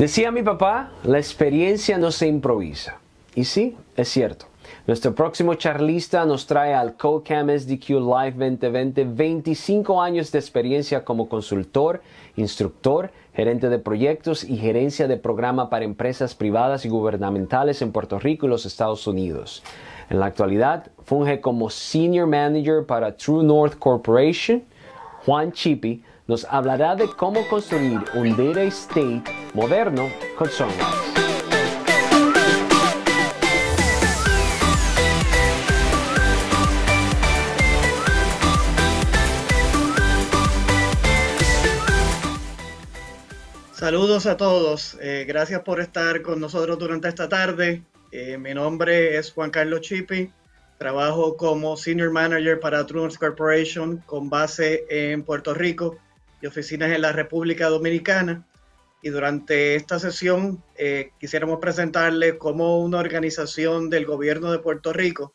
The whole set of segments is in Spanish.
Decía mi papá, la experiencia no se improvisa. Y sí, es cierto. Nuestro próximo charlista nos trae al CoCam SDQ Live 2020 25 años de experiencia como consultor, instructor, gerente de proyectos y gerencia de programa para empresas privadas y gubernamentales en Puerto Rico y los Estados Unidos. En la actualidad funge como Senior Manager para True North Corporation, Juan Chipi, nos hablará de cómo construir un data estate moderno con Sunrise. Saludos a todos. Eh, gracias por estar con nosotros durante esta tarde. Eh, mi nombre es Juan Carlos Chipi. Trabajo como Senior Manager para Truems Corporation con base en Puerto Rico y oficinas en la República Dominicana. Y durante esta sesión eh, quisiéramos presentarle cómo una organización del gobierno de Puerto Rico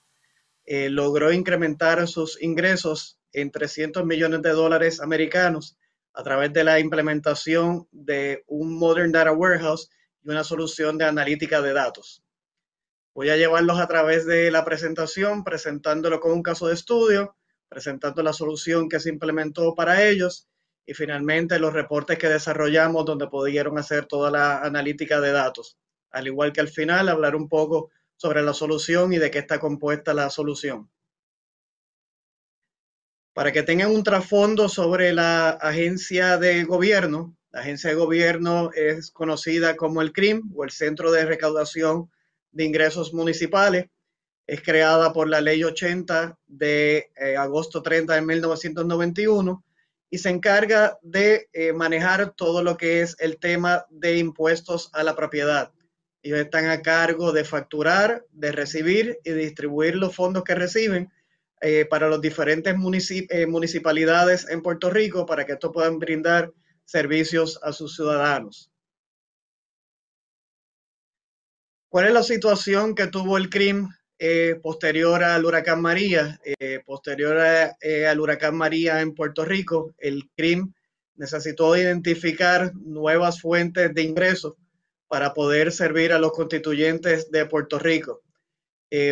eh, logró incrementar sus ingresos en 300 millones de dólares americanos a través de la implementación de un Modern Data Warehouse y una solución de analítica de datos. Voy a llevarlos a través de la presentación, presentándolo con un caso de estudio, presentando la solución que se implementó para ellos y finalmente los reportes que desarrollamos donde pudieron hacer toda la analítica de datos. Al igual que al final, hablar un poco sobre la solución y de qué está compuesta la solución. Para que tengan un trasfondo sobre la agencia de gobierno, la agencia de gobierno es conocida como el CRIM o el Centro de Recaudación de Ingresos Municipales. Es creada por la Ley 80 de eh, agosto 30 de 1991 y se encarga de eh, manejar todo lo que es el tema de impuestos a la propiedad. Ellos están a cargo de facturar, de recibir y distribuir los fondos que reciben eh, para los diferentes eh, municipalidades en Puerto Rico para que estos puedan brindar servicios a sus ciudadanos. ¿Cuál es la situación que tuvo el CRIM eh, posterior al huracán María, eh, posterior eh, al huracán María en Puerto Rico, el CRIM necesitó identificar nuevas fuentes de ingresos para poder servir a los constituyentes de Puerto Rico.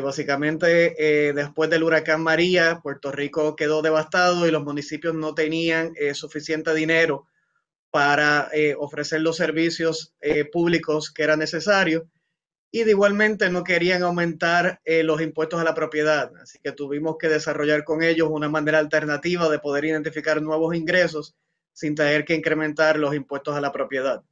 básicamente, después del huracán María, Puerto Rico quedó devastado y los municipios no tenían suficiente dinero para ofrecer los servicios públicos que eran necesario y de igualmente no querían aumentar eh, los impuestos a la propiedad, así que tuvimos que desarrollar con ellos una manera alternativa de poder identificar nuevos ingresos sin tener que incrementar los impuestos a la propiedad.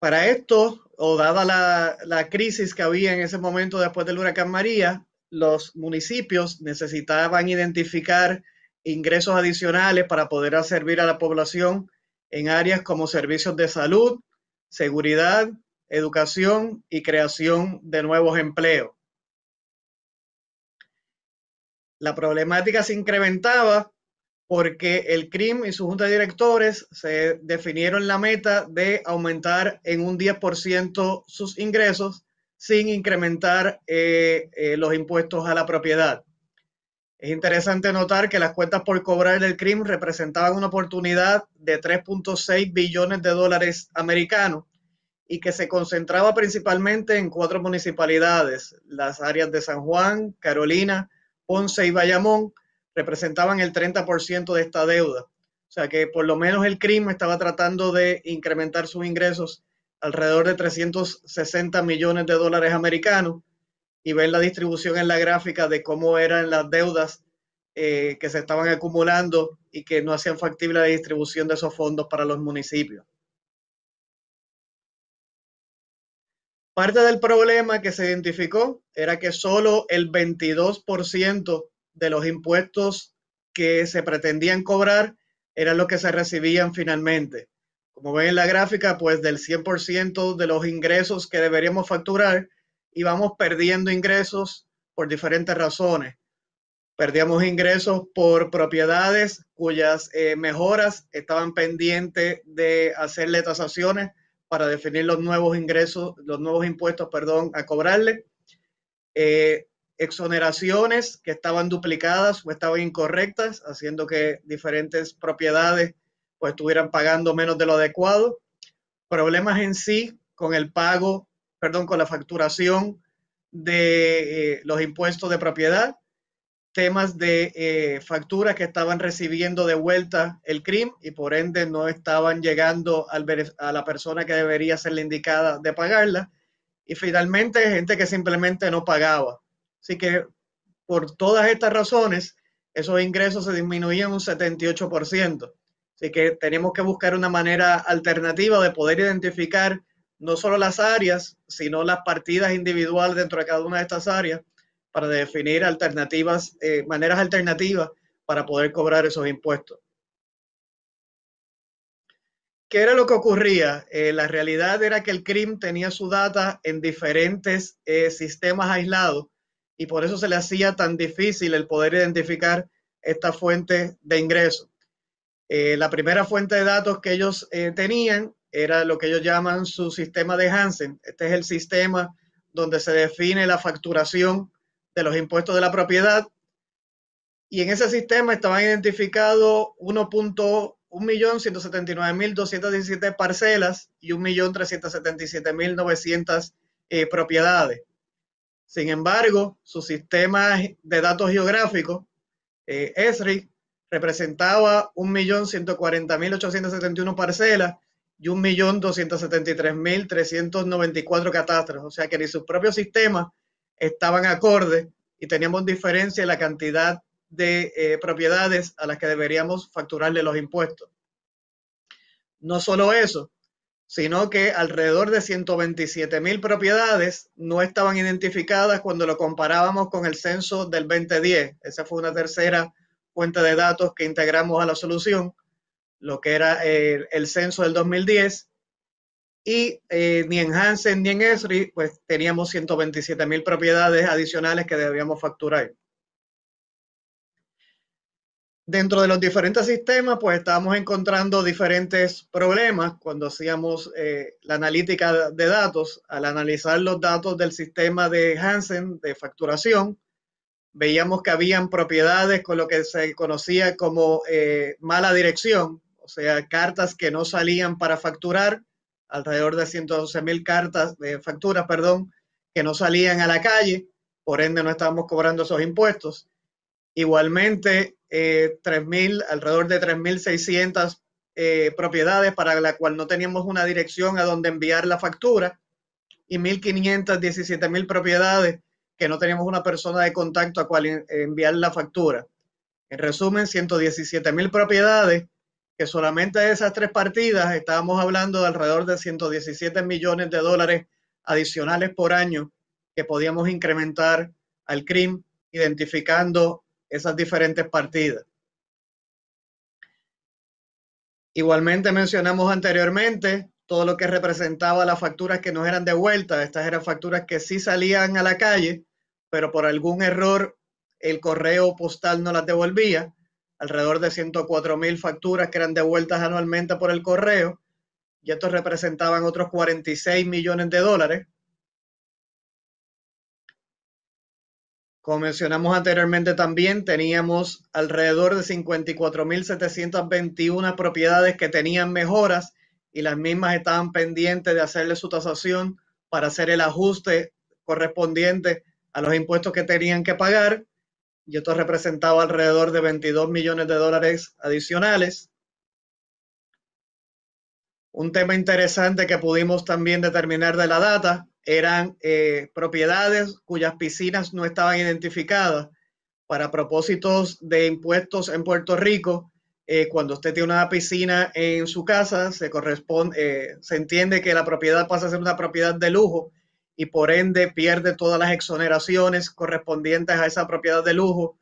Para esto, o dada la, la crisis que había en ese momento después del huracán María, los municipios necesitaban identificar ingresos adicionales para poder servir a la población en áreas como servicios de salud, seguridad, educación y creación de nuevos empleos. La problemática se incrementaba porque el CRIM y su junta de directores se definieron la meta de aumentar en un 10% sus ingresos sin incrementar eh, eh, los impuestos a la propiedad. Es interesante notar que las cuentas por cobrar del crimen representaban una oportunidad de 3.6 billones de dólares americanos y que se concentraba principalmente en cuatro municipalidades, las áreas de San Juan, Carolina, Ponce y Bayamón, representaban el 30% de esta deuda. O sea que por lo menos el crimen estaba tratando de incrementar sus ingresos alrededor de 360 millones de dólares americanos y ver la distribución en la gráfica de cómo eran las deudas eh, que se estaban acumulando y que no hacían factible la distribución de esos fondos para los municipios. Parte del problema que se identificó era que solo el 22% de los impuestos que se pretendían cobrar eran lo que se recibían finalmente. Como ven en la gráfica, pues del 100% de los ingresos que deberíamos facturar, y vamos perdiendo ingresos por diferentes razones. Perdíamos ingresos por propiedades cuyas eh, mejoras estaban pendientes de hacerle tasaciones para definir los nuevos ingresos, los nuevos impuestos, perdón, a cobrarle. Eh, exoneraciones que estaban duplicadas o estaban incorrectas, haciendo que diferentes propiedades pues estuvieran pagando menos de lo adecuado. Problemas en sí con el pago perdón, con la facturación de eh, los impuestos de propiedad, temas de eh, facturas que estaban recibiendo de vuelta el CRIM y por ende no estaban llegando a la persona que debería ser la indicada de pagarla. Y finalmente, gente que simplemente no pagaba. Así que por todas estas razones, esos ingresos se disminuían un 78%. Así que tenemos que buscar una manera alternativa de poder identificar no solo las áreas, sino las partidas individuales dentro de cada una de estas áreas para definir alternativas, eh, maneras alternativas para poder cobrar esos impuestos. ¿Qué era lo que ocurría? Eh, la realidad era que el CRIM tenía su data en diferentes eh, sistemas aislados y por eso se le hacía tan difícil el poder identificar esta fuente de ingresos. la primera fuente de datos que ellos tenían era lo que ellos llaman su sistema de Hansen. Este es el sistema donde se define la facturación de los impuestos de la propiedad. Y en ese sistema estaban identificados 1.179.217 parcelas y 1.377.900 eh, propiedades. Sin embargo, su sistema de datos geográficos, eh, ESRI, representaba 1.140.871 parcelas y 1.273.394 catástrofes. O sea que ni sus propios sistemas estaban acordes y teníamos diferencia en la cantidad de eh, propiedades a las que deberíamos facturarle los impuestos. No solo eso, sino que alrededor de 127.000 propiedades no estaban identificadas cuando lo comparábamos con el censo del 2010. Esa fue una tercera fuente de datos que integramos a la solución lo que era eh, el, censo del 2010. Y eh, ni en Hansen ni en Esri, pues teníamos 127 mil propiedades adicionales que debíamos facturar. Dentro de los diferentes sistemas, pues estábamos encontrando diferentes problemas cuando hacíamos eh, la analítica de datos. Al analizar los datos del sistema de Hansen de facturación, veíamos que habían propiedades con lo que se conocía como mala dirección, o sea, cartas que no salían para facturar, alrededor de 112 mil cartas de facturas, perdón, que no salían a la calle, por ende no estábamos cobrando esos impuestos. Igualmente, eh, alrededor de 3.600 eh, propiedades para la cual no teníamos una dirección a donde enviar la factura y mil propiedades que no teníamos una persona de contacto a cual enviar la factura. En resumen, 117.000 propiedades que solamente de esas tres partidas estábamos hablando de alrededor de 117 millones de dólares adicionales por año que podíamos incrementar al CRIM identificando esas diferentes partidas. Igualmente mencionamos anteriormente todo lo que representaba las facturas que nos eran devueltas. Estas eran facturas que sí salían a la calle, pero por algún error el correo postal no las devolvía alrededor de 104 mil facturas que eran devueltas anualmente por el correo, y estos representaban otros 46 millones de dólares. Como mencionamos anteriormente también, teníamos alrededor de 54.721 propiedades que tenían mejoras y las mismas estaban pendientes de hacerle su tasación para hacer el ajuste correspondiente a los impuestos que tenían que pagar y esto representaba alrededor de 22 millones de dólares adicionales. Un tema interesante que pudimos también determinar de la data eran eh, propiedades cuyas piscinas no estaban identificadas. Para propósitos de impuestos en Puerto Rico, eh, cuando usted tiene una piscina en su casa, se, corresponde, eh, se entiende que la propiedad pasa a ser una propiedad de lujo y por ende pierde todas las exoneraciones correspondientes a esa propiedad de lujo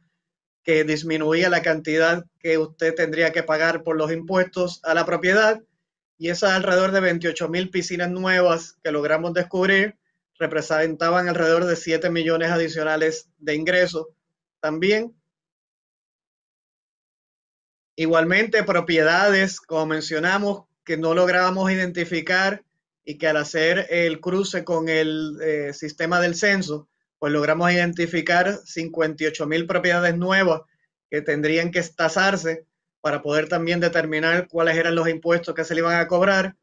que disminuía la cantidad que usted tendría que pagar por los impuestos a la propiedad. Y esas alrededor de 28 mil piscinas nuevas que logramos descubrir representaban alrededor de 7 millones adicionales de ingresos también. Igualmente, propiedades, como mencionamos, que no lográbamos identificar y que al hacer el cruce con el eh, sistema del censo, pues logramos identificar 58 mil propiedades nuevas que tendrían que tasarse para poder también determinar cuáles eran los impuestos que se le iban a cobrar,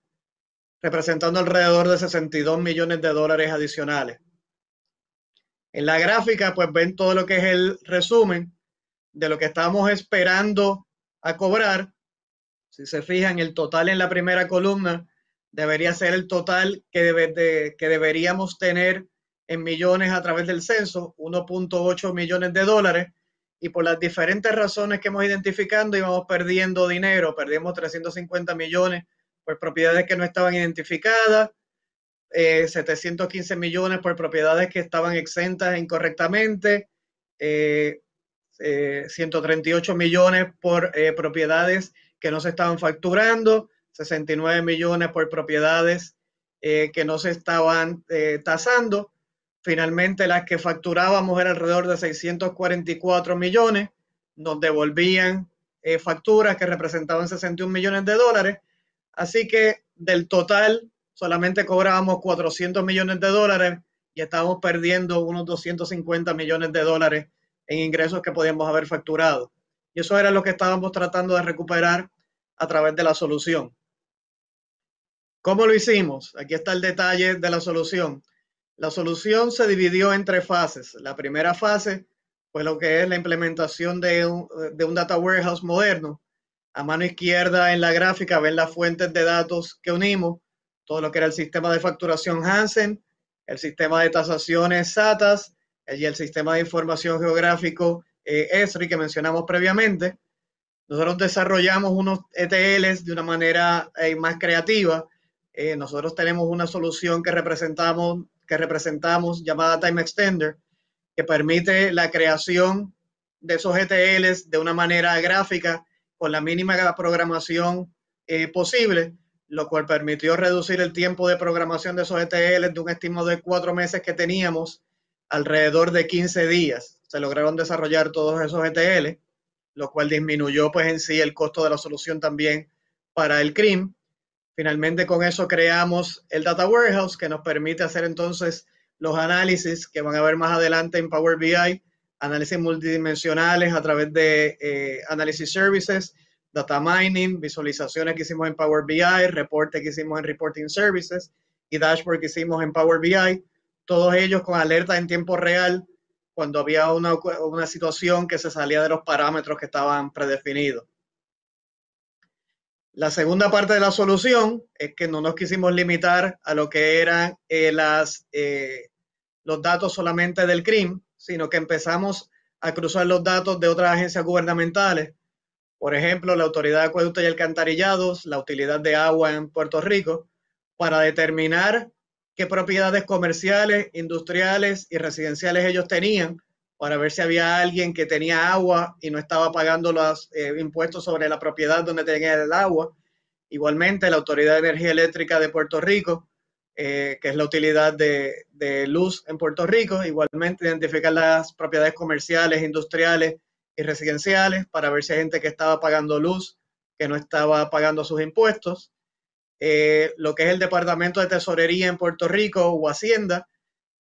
representando alrededor de 62 millones de dólares adicionales. En la gráfica, pues ven todo lo que es el resumen de lo que estábamos esperando a cobrar. Si se fijan, el total en la primera columna debería ser el total que, que deberíamos tener en millones a través del censo, 1.8 millones de dólares, y por las diferentes razones que hemos identificado íbamos perdiendo dinero, perdimos 350 millones por propiedades que no estaban identificadas, 715 eh, millones por propiedades que estaban exentas incorrectamente, 138 eh, eh, millones por propiedades que no se estaban facturando, 69 millones por propiedades eh, que no se estaban eh, tasando. Finalmente las que facturábamos eran alrededor de 644 millones, nos devolvían eh, facturas que representaban 61 millones de dólares. Así que del total solamente cobrábamos 400 millones de dólares y estábamos perdiendo unos 250 millones de dólares en ingresos que podíamos haber facturado. Y eso era lo que estábamos tratando de recuperar a través de la solución. ¿Cómo lo hicimos? Aquí está el detalle de la solución. La solución se dividió en tres fases. La primera fase fue lo que es la implementación de un, data warehouse moderno. A mano izquierda en la gráfica ven las fuentes de datos que unimos, todo lo que era el sistema de facturación Hansen, el sistema de tasaciones SATAS y el sistema de información geográfico ESRI eh, que mencionamos previamente. Nosotros desarrollamos unos ETLs de una manera eh, más creativa eh, nosotros tenemos una solución que representamos, que representamos llamada Time Extender, que permite la creación de esos ETLs de una manera gráfica con la mínima programación eh, posible, lo cual permitió reducir el tiempo de programación de esos ETLs de un estimado de cuatro meses que teníamos alrededor de 15 días. Se lograron desarrollar todos esos GTLs, lo cual disminuyó pues en sí el costo de la solución también para el CRIM Finalmente con eso creamos el Data Warehouse que nos permite hacer entonces los análisis que van a ver más adelante en Power BI, análisis multidimensionales a través de eh, Analysis Services, Data Mining, visualizaciones que hicimos en Power BI, reportes que hicimos en Reporting Services y dashboard que hicimos en Power BI, todos ellos con alerta en tiempo real cuando había una situación que se salía de los parámetros que estaban predefinidos. La segunda parte de la solución es que no nos quisimos limitar a lo que eran eh, eh, los datos solamente del CRIM, sino que empezamos a cruzar los datos de otras agencias gubernamentales, por ejemplo, la Autoridad de Acueductos y Alcantarillados, la utilidad de agua en Puerto Rico, para determinar qué propiedades comerciales, industriales y residenciales ellos tenían para ver si había alguien que tenía agua y no estaba pagando los eh, impuestos sobre la propiedad donde tenía el agua. Igualmente, la Autoridad de Energía Eléctrica de Puerto Rico, eh, que es la utilidad de, luz en Puerto Rico, igualmente identificar las propiedades comerciales, industriales y residenciales para ver si hay gente que estaba pagando luz, que no estaba pagando sus impuestos. Eh, lo que es el Departamento de Tesorería en Puerto Rico o Hacienda,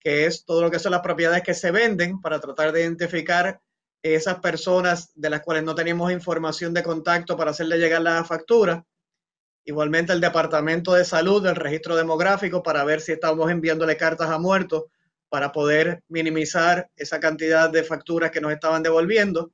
que es todo lo que son las propiedades que se venden para tratar de identificar esas personas de las cuales no tenemos información de contacto para hacerle llegar la factura. Igualmente el Departamento de Salud, del registro demográfico, para ver si estamos enviándole cartas a muertos para poder minimizar esa cantidad de facturas que nos estaban devolviendo.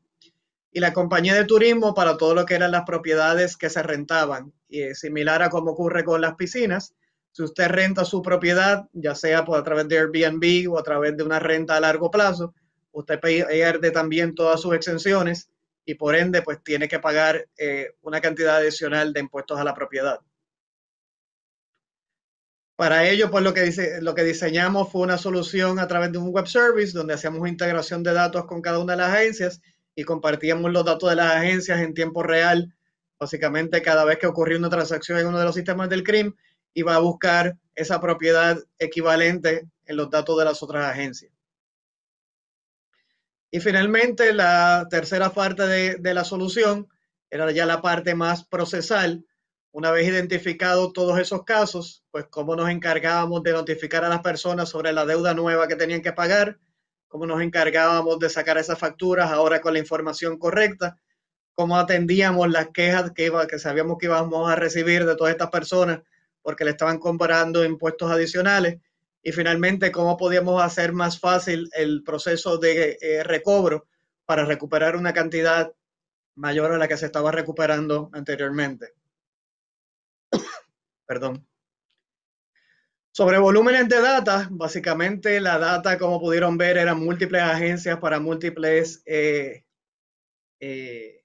Y la compañía de turismo para todo lo que eran las propiedades que se rentaban, y similar a como ocurre con las piscinas. Si usted renta su propiedad, ya sea por, a través de Airbnb o a través de una renta a largo plazo, usted pierde también todas sus exenciones y por ende pues tiene que pagar eh, una cantidad adicional de impuestos a la propiedad. Para ello, pues lo que, dice, lo que diseñamos fue una solución a través de un web service donde hacíamos integración de datos con cada una de las agencias y compartíamos los datos de las agencias en tiempo real. Básicamente, cada vez que ocurría una transacción en uno de los sistemas del CRIM, y va a buscar esa propiedad equivalente en los datos de las otras agencias. Y finalmente, la tercera parte de, la solución era ya la parte más procesal. Una vez identificados todos esos casos, pues cómo nos encargábamos de notificar a las personas sobre la deuda nueva que tenían que pagar, cómo nos encargábamos de sacar esas facturas ahora con la información correcta, cómo atendíamos las quejas que, que sabíamos que íbamos a recibir de todas estas personas porque le estaban comparando impuestos adicionales. Y finalmente, cómo podíamos hacer más fácil el proceso de eh, recobro para recuperar una cantidad mayor a la que se estaba recuperando anteriormente. Perdón. Sobre volúmenes de data, básicamente la data, como pudieron ver, eran múltiples agencias para múltiples eh, eh,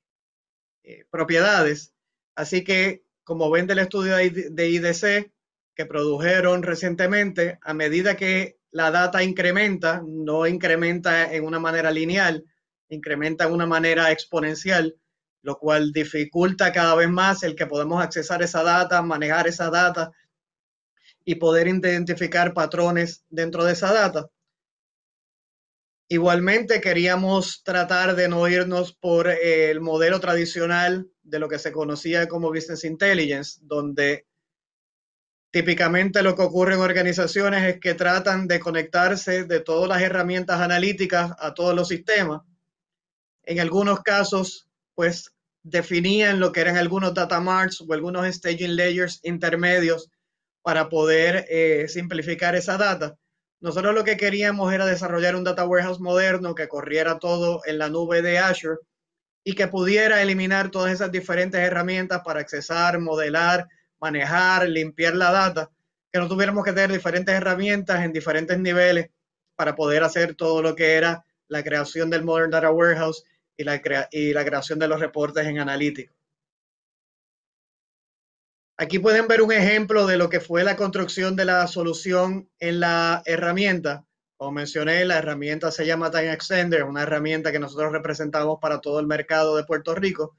propiedades. Así que como ven del estudio de IDC que produjeron recientemente, a medida que la data incrementa, no incrementa en una manera lineal, incrementa en una manera exponencial, lo cual dificulta cada vez más el que podemos accesar esa data, manejar esa data y poder identificar patrones dentro de esa data. Igualmente queríamos tratar de no irnos por el modelo tradicional de lo que se conocía como Business Intelligence, donde típicamente lo que ocurre en organizaciones es que tratan de conectarse de todas las herramientas analíticas a todos los sistemas. En algunos casos, pues definían lo que eran algunos data marts o algunos staging layers intermedios para poder eh, simplificar esa data nosotros lo que queríamos era desarrollar un data warehouse moderno que corriera todo en la nube de Azure y que pudiera eliminar todas esas diferentes herramientas para accesar, modelar, manejar, limpiar la data, que no tuviéramos que tener diferentes herramientas en diferentes niveles para poder hacer todo lo que era la creación del Modern Data Warehouse y la, creación de los reportes en analítico. Aquí pueden ver un ejemplo de lo que fue la construcción de la solución en la herramienta. Como mencioné, la herramienta se llama Time Extender, una herramienta que nosotros representamos para todo el mercado de Puerto Rico.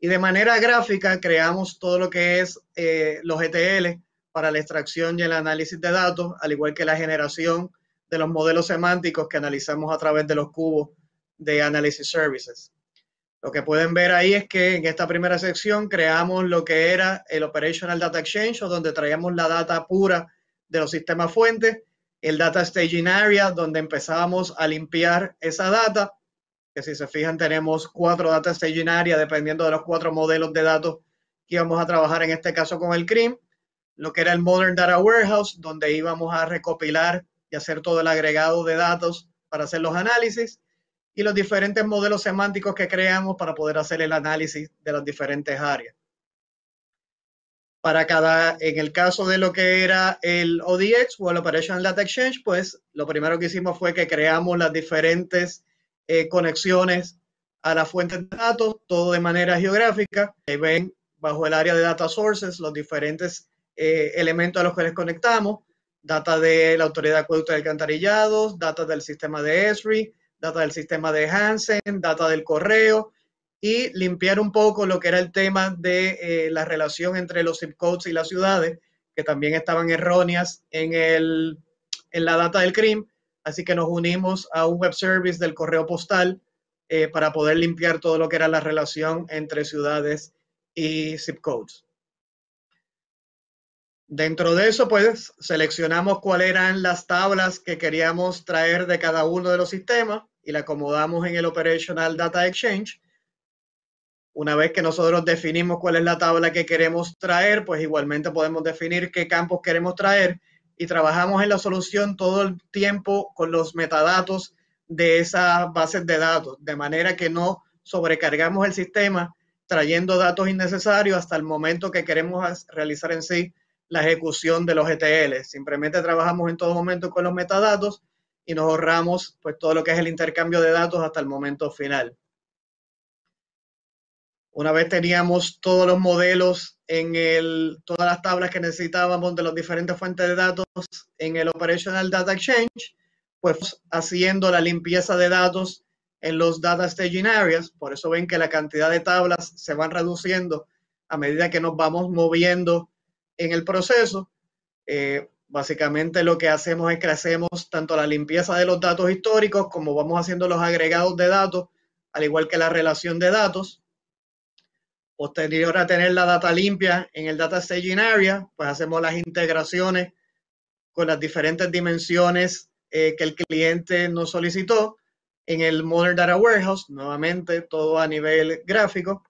Y de manera gráfica creamos todo lo que es eh, los ETL para la extracción y el análisis de datos, al igual que la generación de los modelos semánticos que analizamos a través de los cubos de Analysis Services. Lo que pueden ver ahí es que en esta primera sección creamos lo que era el Operational Data Exchange, donde traíamos la data pura de los sistemas fuentes, el Data Staging Area, donde empezábamos a limpiar esa data, que si se fijan tenemos cuatro Data Staging Area, dependiendo de los cuatro modelos de datos que íbamos a trabajar en este caso con el CRIM, lo que era el Modern Data Warehouse, donde íbamos a recopilar y hacer todo el agregado de datos para hacer los análisis, y los diferentes modelos semánticos que creamos para poder hacer el análisis de las diferentes áreas. Para cada, en el caso de lo que era el ODX o el Operational Data Exchange, pues lo primero que hicimos fue que creamos las diferentes eh, conexiones a la fuente de datos, todo de manera geográfica. Ahí ven bajo el área de Data Sources los diferentes eh, elementos a los que les conectamos, data de la Autoridad de Acueductos y Alcantarillados, data del sistema de ESRI, data del sistema de Hansen, data del correo y limpiar un poco lo que era el tema de eh, la relación entre los zip codes y las ciudades, que también estaban erróneas en, la data del CRIM. Así que nos unimos a un web service del correo postal eh, para poder limpiar todo lo que era la relación entre ciudades y zip codes. Dentro de eso, pues, seleccionamos cuáles eran las tablas que queríamos traer de cada uno de los sistemas y la acomodamos en el Operational Data Exchange. Una vez que nosotros definimos cuál es la tabla que queremos traer, pues igualmente podemos definir qué campos queremos traer y trabajamos en la solución todo el tiempo con los metadatos de esas bases de datos, de manera que no sobrecargamos el sistema trayendo datos innecesarios hasta el momento que queremos realizar en sí la ejecución de los ETL. Simplemente trabajamos en todo momento con los metadatos y nos ahorramos pues todo lo que es el intercambio de datos hasta el momento final. Una vez teníamos todos los modelos en el, todas las tablas que necesitábamos de las diferentes fuentes de datos en el Operational Data Exchange, pues haciendo la limpieza de datos en los data staging areas. Por eso ven que la cantidad de tablas se van reduciendo a medida que nos vamos moviendo en el proceso. Eh, Básicamente lo que hacemos es que hacemos tanto la limpieza de los datos históricos como vamos haciendo los agregados de datos, al igual que la relación de datos. Posterior a tener la data limpia en el Data Staging Area, pues hacemos las integraciones con las diferentes dimensiones eh, que el cliente nos solicitó. En el Modern Data Warehouse, nuevamente todo a nivel gráfico.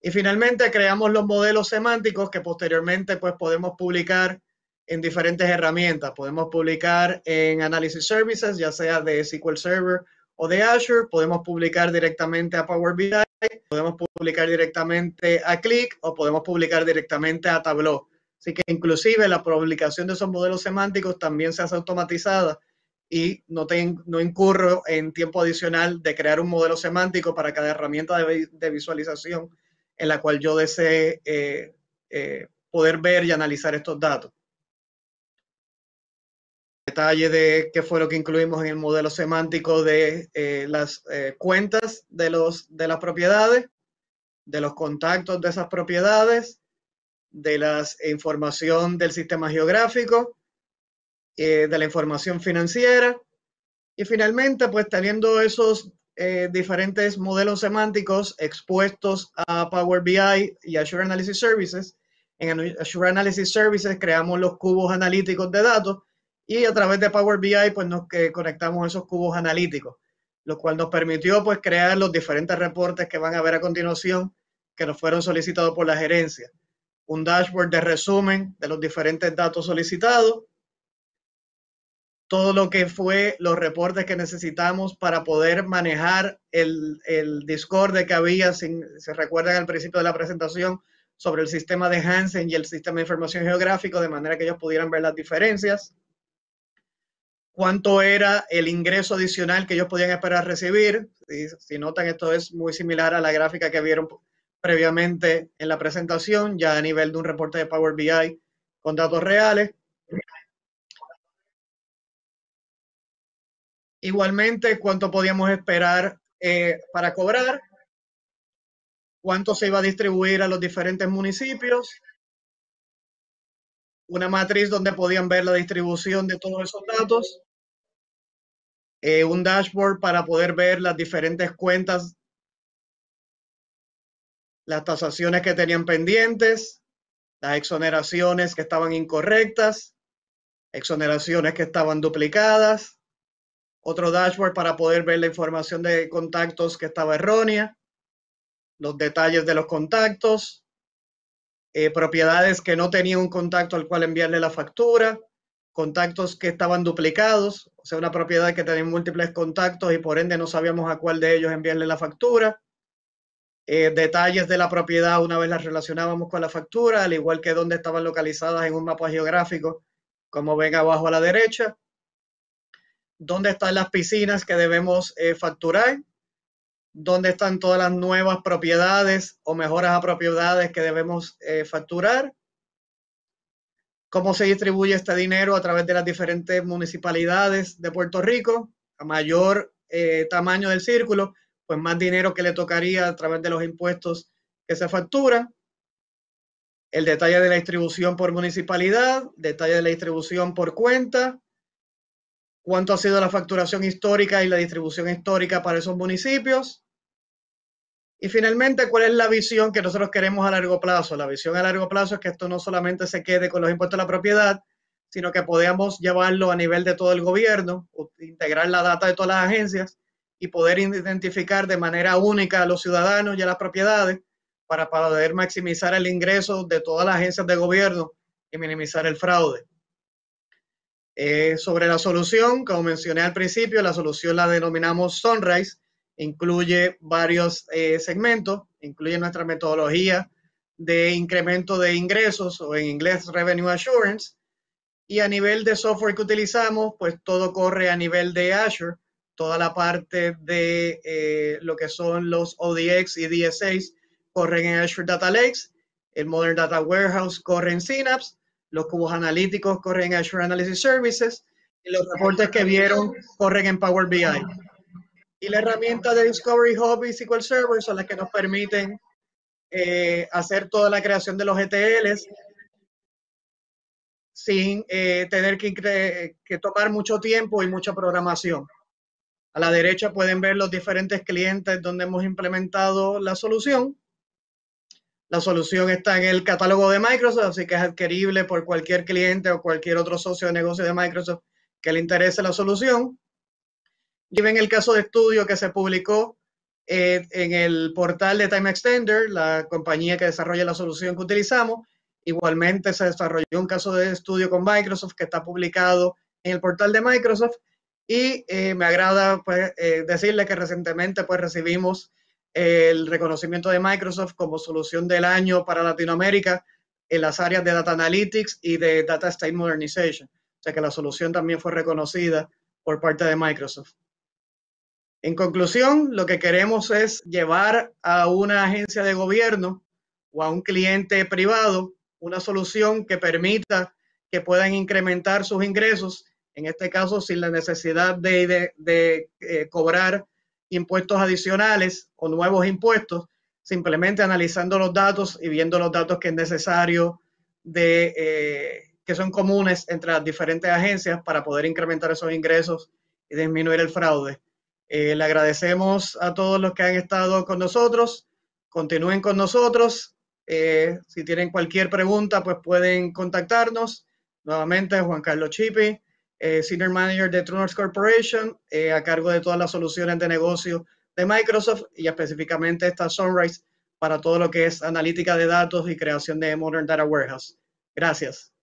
Y finalmente creamos los modelos semánticos que posteriormente pues podemos publicar en diferentes herramientas. Podemos publicar en Analysis Services, ya sea de SQL Server o de Azure. Podemos publicar directamente a Power BI, podemos publicar directamente a Click o podemos publicar directamente a Tableau. Así que inclusive la publicación de esos modelos semánticos también se hace automatizada y no, tengo, no incurro en tiempo adicional de crear un modelo semántico para cada herramienta de, visualización en la cual yo desee eh, eh, poder ver y analizar estos datos detalle de qué fue lo que incluimos en el modelo semántico de eh, las eh, cuentas de, los, de las propiedades, de los contactos de esas propiedades, de la información del sistema geográfico, eh, de la información financiera. Y finalmente, pues teniendo esos diferentes modelos semánticos expuestos a Power BI y Azure Analysis Services, en Azure Analysis Services creamos los cubos analíticos de datos y a través de Power BI pues nos conectamos conectamos esos cubos analíticos, lo cual nos permitió pues crear los diferentes reportes que van a ver a continuación que nos fueron solicitados por la gerencia. Un dashboard de resumen de los diferentes datos solicitados, todo lo que fue los reportes que necesitamos para poder manejar el, el Discord que había, si se recuerdan al principio de la presentación, sobre el sistema de Hansen y el sistema de información geográfico, de manera que ellos pudieran ver las diferencias cuánto era el ingreso adicional que ellos podían esperar recibir. Si, notan, esto es muy similar a la gráfica que vieron previamente en la presentación, ya a nivel de un reporte de Power BI con datos reales. Igualmente, cuánto podíamos esperar eh, para cobrar, cuánto se iba a distribuir a los diferentes municipios, una matriz donde podían ver la distribución de todos esos datos. Eh, un dashboard para poder ver las diferentes cuentas, las tasaciones que tenían pendientes, las exoneraciones que estaban incorrectas, exoneraciones que estaban duplicadas, otro dashboard para poder ver la información de contactos que estaba errónea, los detalles de los contactos, eh, propiedades que no tenían un contacto al cual enviarle la factura, contactos que estaban duplicados, o sea, una propiedad que tenía múltiples contactos y por ende no sabíamos a cuál de ellos enviarle la factura. Eh, detalles de la propiedad una vez las relacionábamos con la factura, al igual que dónde estaban localizadas en un mapa geográfico, como ven abajo a la derecha. Dónde están las piscinas que debemos eh, facturar. Dónde están todas las nuevas propiedades o mejoras a propiedades que debemos eh, facturar cómo se distribuye este dinero a través de las diferentes municipalidades de Puerto Rico. A mayor eh, tamaño del círculo, pues más dinero que le tocaría a través de los impuestos que se facturan. El detalle de la distribución por municipalidad, detalle de la distribución por cuenta, cuánto ha sido la facturación histórica y la distribución histórica para esos municipios, y finalmente, ¿cuál es la visión que nosotros queremos a largo plazo? La visión a largo plazo es que esto no solamente se quede con los impuestos a la propiedad, sino que podamos llevarlo a nivel de todo el gobierno, integrar la data de todas las agencias y poder identificar de manera única a los ciudadanos y a las propiedades para poder maximizar el ingreso de todas las agencias de gobierno y minimizar el fraude. Eh, sobre la solución, como mencioné al principio, la solución la denominamos Sunrise Incluye varios eh, segmentos, incluye nuestra metodología de incremento de ingresos o en inglés Revenue Assurance. Y a nivel de software que utilizamos, pues todo corre a nivel de Azure, toda la parte de eh, lo que son los ODX y DSAs corren en Azure Data Lakes, el Modern Data Warehouse corre en Synapse, los cubos analíticos corren en Azure Analysis Services y los reportes que vieron corren en Power BI. Y la herramienta de Discovery Hub y SQL Server son las que nos permiten eh, hacer toda la creación de los ETLs sin eh, tener que, que, tomar mucho tiempo y mucha programación. A la derecha pueden ver los diferentes clientes donde hemos implementado la solución. La solución está en el catálogo de Microsoft, así que es adquirible por cualquier cliente o cualquier otro socio de negocio de Microsoft que le interese la solución ven el caso de estudio que se publicó eh, en el portal de Time Extender, la compañía que desarrolla la solución que utilizamos. Igualmente se desarrolló un caso de estudio con Microsoft que está publicado en el portal de Microsoft. Y eh, me agrada pues, eh, decirle que recientemente pues, recibimos el reconocimiento de Microsoft como solución del año para Latinoamérica en las áreas de Data Analytics y de Data State Modernization. O sea que la solución también fue reconocida por parte de Microsoft. En conclusión, lo que queremos es llevar a una agencia de gobierno o a un cliente privado una solución que permita que puedan incrementar sus ingresos, en este caso sin la necesidad de, eh, cobrar impuestos adicionales o nuevos impuestos, simplemente analizando los datos y viendo los datos que es necesario eh, que son comunes entre las diferentes agencias para poder incrementar esos ingresos y disminuir el fraude. Eh, le agradecemos a todos los que han estado con nosotros. Continúen con nosotros. Eh, si tienen cualquier pregunta, pues pueden contactarnos. Nuevamente, Juan Carlos Chipi, eh, Senior Manager de Trunors Corporation, a cargo de todas las soluciones de negocio de Microsoft y específicamente esta Sunrise para todo lo que es analítica de datos y creación de Modern Data Warehouse. Gracias.